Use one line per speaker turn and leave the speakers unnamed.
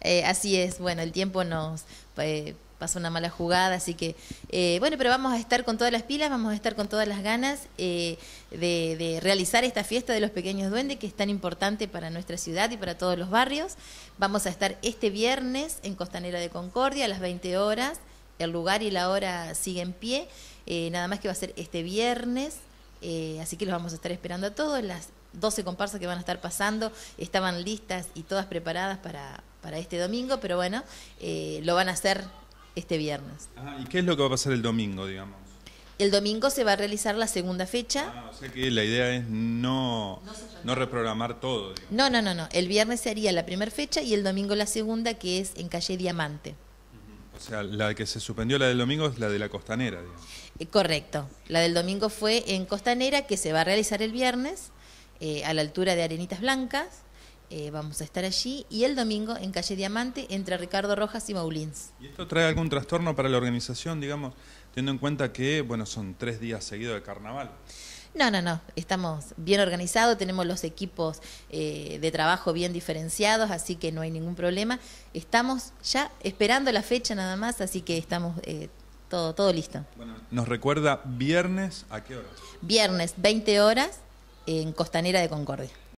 Eh, así es, bueno, el tiempo nos eh, pasó una mala jugada, así que eh, bueno, pero vamos a estar con todas las pilas, vamos a estar con todas las ganas de, realizar esta fiesta de los pequeños duendes que es tan importante para nuestra ciudad y para todos los barrios. Vamos a estar este viernes en Costanera de Concordia a las 20 horas, el lugar y la hora siguen en pie, nada más que va a ser este viernes. así que los vamos a estar esperando a todos, las 12 comparsas que van a estar pasando estaban listas y todas preparadas para, para este domingo, pero bueno, eh, lo van a hacer este viernes.
Ah, ¿y qué es lo que va a pasar el domingo, digamos?
El domingo se va a realizar la segunda fecha. Ah, o
sea que la idea es no, no, reprogramar todo.
No, no, no, no. El viernes haría la primera fecha y el domingo la segunda, que es en calle Diamante.
O sea, la que se suspendió la del domingo es la de la costanera,
eh, correcto. La del domingo fue en costanera, que se va a realizar el viernes, eh, a la altura de Arenitas Blancas. Eh, vamos a estar allí. Y el domingo en Calle Diamante entre Ricardo Rojas y Maulins. ¿Y esto
trae algún trastorno para la organización, digamos, teniendo en cuenta que, bueno, son tres días seguidos de carnaval?
No, no, no. Estamos bien organizados, tenemos los equipos eh, de trabajo bien diferenciados, así que no hay ningún problema. Estamos ya esperando la fecha nada más, así que estamos eh, todo, todo listo. Bueno,
nos recuerda viernes a qué hora?
Viernes, 20 horas, en Costanera de Concordia.